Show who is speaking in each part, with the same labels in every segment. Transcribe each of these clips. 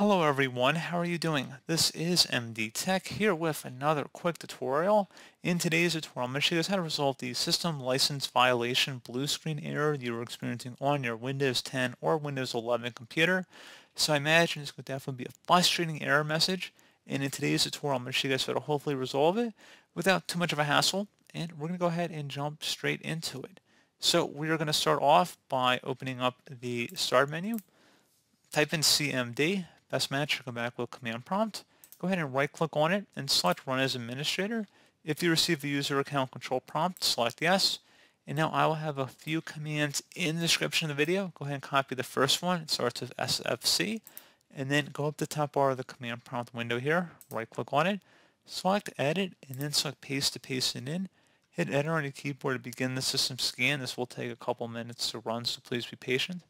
Speaker 1: Hello everyone, how are you doing? This is MD Tech here with another quick tutorial. In today's tutorial, I'm going to show you guys how to resolve the system license violation blue screen error you were experiencing on your Windows 10 or Windows 11 computer. So I imagine this could definitely be a frustrating error message. And in today's tutorial, I'm going to show you guys how to hopefully resolve it without too much of a hassle. And we're going to go ahead and jump straight into it. So we are going to start off by opening up the start menu. Type in CMD, Best match, you come back with command prompt. Go ahead and right click on it and select run as administrator. If you receive the user account control prompt, select yes. And now I will have a few commands in the description of the video. Go ahead and copy the first one. It starts with SFC. And then go up the top bar of the command prompt window here, right click on it, select edit, and then select paste to paste it in. Hit enter on your keyboard to begin the system scan. This will take a couple minutes to run, so please be patient.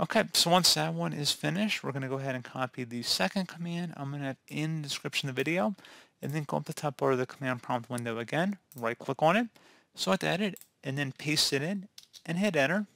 Speaker 1: Okay, so once that one is finished, we're going to go ahead and copy the second command. I'm going to have in the description of the video, and then go up the top bar of the command prompt window again, right click on it, select edit, and then paste it in, and hit enter.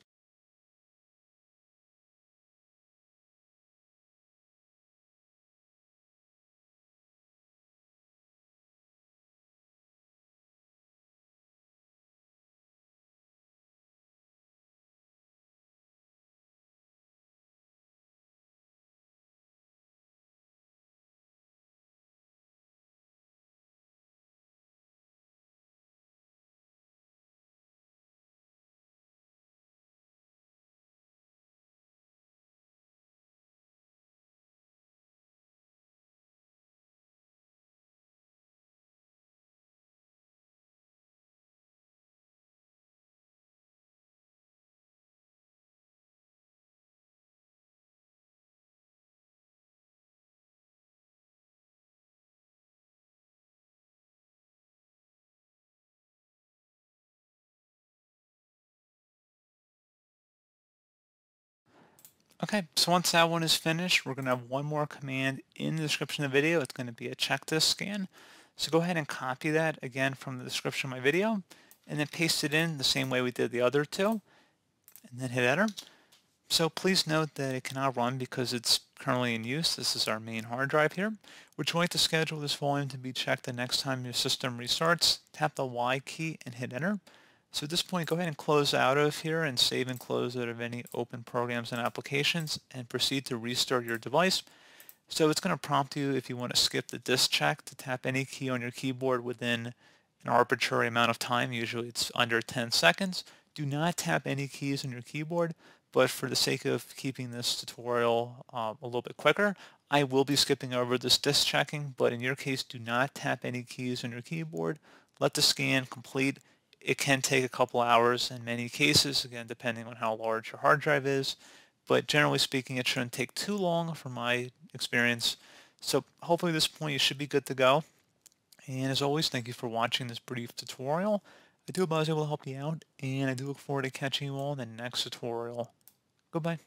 Speaker 1: Okay, so once that one is finished, we're going to have one more command in the description of the video. It's going to be a check disk scan. So go ahead and copy that again from the description of my video and then paste it in the same way we did the other two and then hit enter. So please note that it cannot run because it's currently in use. This is our main hard drive here. Would you like to schedule this volume to be checked the next time your system restarts? Tap the Y key and hit enter. So at this point, go ahead and close out of here and save and close out of any open programs and applications and proceed to restart your device. So it's going to prompt you if you want to skip the disk check to tap any key on your keyboard within an arbitrary amount of time. Usually it's under 10 seconds. Do not tap any keys on your keyboard, but for the sake of keeping this tutorial um, a little bit quicker, I will be skipping over this disk checking, but in your case, do not tap any keys on your keyboard. Let the scan complete it can take a couple hours in many cases, again, depending on how large your hard drive is. But generally speaking, it shouldn't take too long from my experience. So hopefully at this point you should be good to go. And as always, thank you for watching this brief tutorial. I do hope I was able to help you out, and I do look forward to catching you all in the next
Speaker 2: tutorial. Goodbye.